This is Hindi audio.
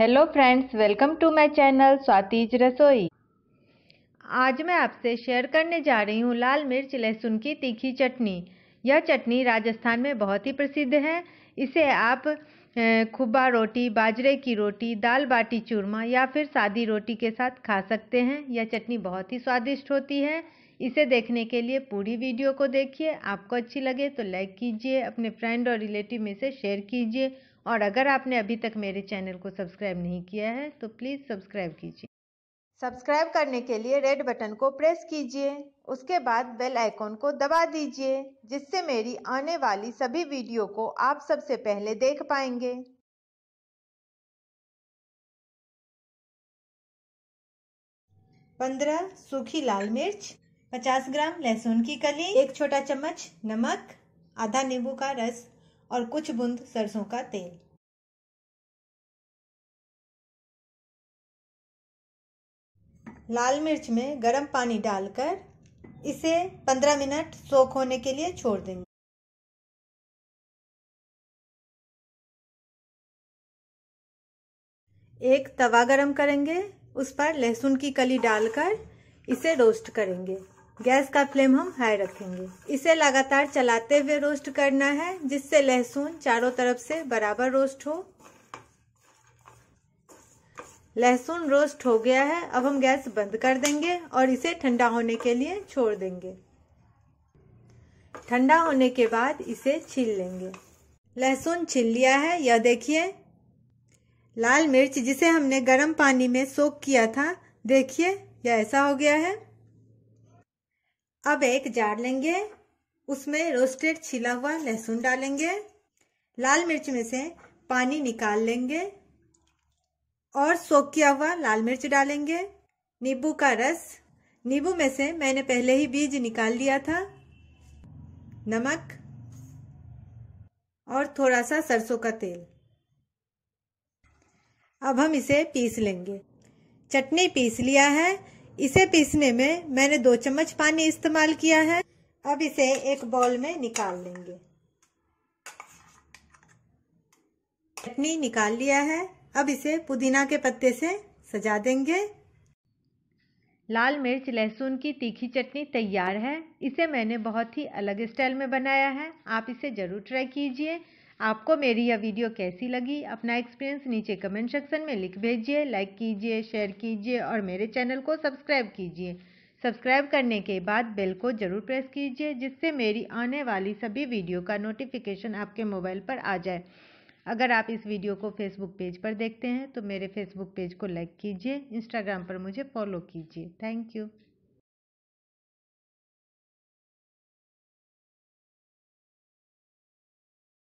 hello friends welcome to my channel Swati's Rasoi आज मैं आपसे शेयर करने जा रही हूँ लाल मिर्च लहसुन की तीखी चटनी यह चटनी राजस्थान में बहुत ही प्रसिद्ध है इसे आप खुबा रोटी बाजरे की रोटी दाल बाटी चूरमा या फिर सादी रोटी के साथ खा सकते हैं यह चटनी बहुत ही स्वादिष्ट होती है इसे देखने के लिए पूरी वीडियो को देखिए आपको अच्छी लगे तो लाइक कीजिए अपने फ्रेंड और रिलेटिव में से शेयर कीजिए और अगर आपने अभी तक मेरे चैनल को सब्सक्राइब नहीं किया है तो प्लीज़ सब्सक्राइब कीजिए सब्सक्राइब करने के लिए रेड बटन को प्रेस कीजिए उसके बाद बेल आइकॉन को दबा दीजिए जिससे मेरी आने वाली सभी वीडियो को आप सबसे पहले देख पाएंगे पंद्रह सूखी लाल मिर्च पचास ग्राम लहसुन की कली एक छोटा चम्मच नमक आधा नींबू का रस और कुछ बूंद सरसों का तेल लाल मिर्च में गर्म पानी डालकर इसे 15 मिनट सोख होने के लिए छोड़ देंगे एक तवा गरम करेंगे उस पर लहसुन की कली डालकर इसे रोस्ट करेंगे गैस का फ्लेम हम हाई रखेंगे इसे लगातार चलाते हुए रोस्ट करना है जिससे लहसुन चारों तरफ से बराबर रोस्ट हो लहसुन रोस्ट हो गया है अब हम गैस बंद कर देंगे और इसे ठंडा होने के लिए छोड़ देंगे ठंडा होने के बाद इसे छील लेंगे लहसुन छील लिया है यह देखिए लाल मिर्च जिसे हमने गर्म पानी में सोख किया था देखिए यह ऐसा हो गया है अब एक जार लेंगे उसमें रोस्टेड छिला हुआ लहसुन डालेंगे लाल मिर्च में से पानी निकाल लेंगे और सोख किया हुआ लाल मिर्च डालेंगे नींबू का रस नींबू में से मैंने पहले ही बीज निकाल लिया था नमक और थोड़ा सा सरसों का तेल अब हम इसे पीस लेंगे चटनी पीस लिया है इसे पीसने में मैंने दो चम्मच पानी इस्तेमाल किया है अब इसे एक बॉल में निकाल लेंगे चटनी निकाल लिया है अब इसे पुदीना के पत्ते से सजा देंगे लाल मिर्च लहसुन की तीखी चटनी तैयार है इसे मैंने बहुत ही अलग स्टाइल में बनाया है आप इसे ज़रूर ट्राई कीजिए आपको मेरी यह वीडियो कैसी लगी अपना एक्सपीरियंस नीचे कमेंट सेक्शन में लिख भेजिए लाइक कीजिए शेयर कीजिए और मेरे चैनल को सब्सक्राइब कीजिए सब्सक्राइब करने के बाद बेल को ज़रूर प्रेस कीजिए जिससे मेरी आने वाली सभी वीडियो का नोटिफिकेशन आपके मोबाइल पर आ जाए अगर आप इस वीडियो को फेसबुक पेज पर देखते हैं तो मेरे फेसबुक पेज को लाइक कीजिए इंस्टाग्राम पर मुझे फॉलो कीजिए थैंक यू